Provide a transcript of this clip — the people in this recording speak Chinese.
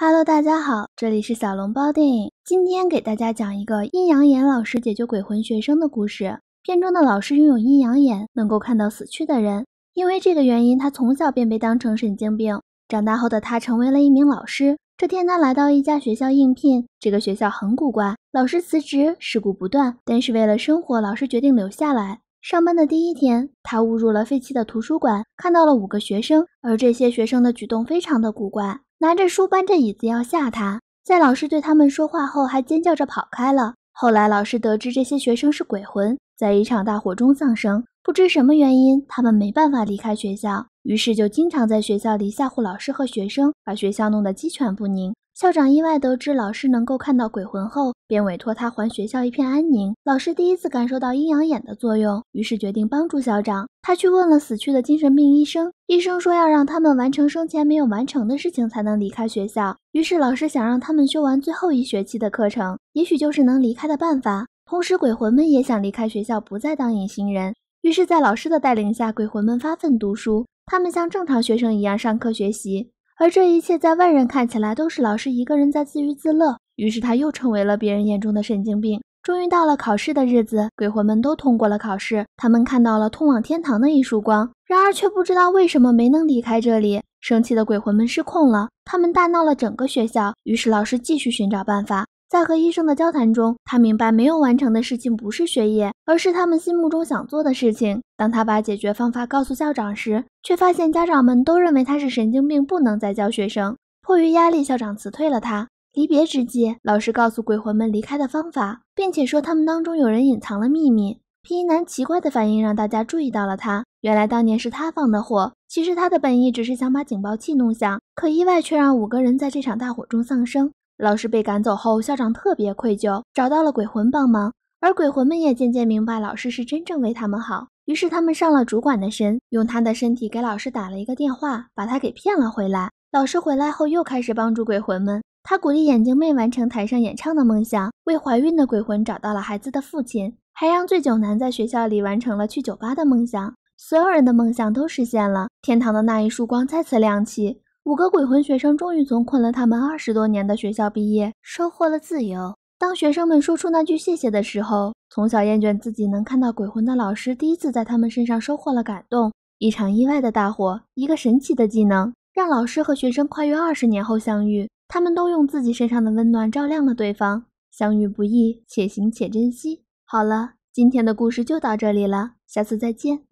Hello，大家好，这里是小笼包电影。今天给大家讲一个阴阳眼老师解救鬼魂学生的故事。片中的老师拥有阴阳眼，能够看到死去的人。因为这个原因，他从小便被当成神经病。长大后的他成为了一名老师。这天，他来到一家学校应聘。这个学校很古怪，老师辞职，事故不断。但是为了生活，老师决定留下来。上班的第一天，他误入了废弃的图书馆，看到了五个学生，而这些学生的举动非常的古怪。拿着书搬着椅子要吓他，在老师对他们说话后还尖叫着跑开了。后来老师得知这些学生是鬼魂，在一场大火中丧生，不知什么原因他们没办法离开学校。于是就经常在学校里吓唬老师和学生，把学校弄得鸡犬不宁。校长意外得知老师能够看到鬼魂后，便委托他还学校一片安宁。老师第一次感受到阴阳眼的作用，于是决定帮助校长。他去问了死去的精神病医生，医生说要让他们完成生前没有完成的事情才能离开学校。于是老师想让他们修完最后一学期的课程，也许就是能离开的办法。同时，鬼魂们也想离开学校，不再当隐形人。于是，在老师的带领下，鬼魂们发奋读书。他们像正常学生一样上课学习，而这一切在外人看起来都是老师一个人在自娱自乐。于是他又成为了别人眼中的神经病。终于到了考试的日子，鬼魂们都通过了考试，他们看到了通往天堂的一束光，然而却不知道为什么没能离开这里。生气的鬼魂们失控了，他们大闹了整个学校。于是老师继续寻找办法。在和医生的交谈中，他明白没有完成的事情不是学业，而是他们心目中想做的事情。当他把解决方法告诉校长时，却发现家长们都认为他是神经病，不能再教学生。迫于压力，校长辞退了他。离别之际，老师告诉鬼魂们离开的方法，并且说他们当中有人隐藏了秘密。皮衣男奇怪的反应让大家注意到了他。原来当年是他放的火，其实他的本意只是想把警报器弄响，可意外却让五个人在这场大火中丧生。老师被赶走后，校长特别愧疚，找到了鬼魂帮忙，而鬼魂们也渐渐明白老师是真正为他们好，于是他们上了主管的身，用他的身体给老师打了一个电话，把他给骗了回来。老师回来后又开始帮助鬼魂们，他鼓励眼镜妹完成台上演唱的梦想，为怀孕的鬼魂找到了孩子的父亲，还让醉酒男在学校里完成了去酒吧的梦想。所有人的梦想都实现了，天堂的那一束光再次亮起。五个鬼魂学生终于从困了他们二十多年的学校毕业，收获了自由。当学生们说出那句谢谢的时候，从小厌倦自己能看到鬼魂的老师，第一次在他们身上收获了感动。一场意外的大火，一个神奇的技能，让老师和学生跨越二十年后相遇。他们都用自己身上的温暖照亮了对方。相遇不易，且行且珍惜。好了，今天的故事就到这里了，下次再见。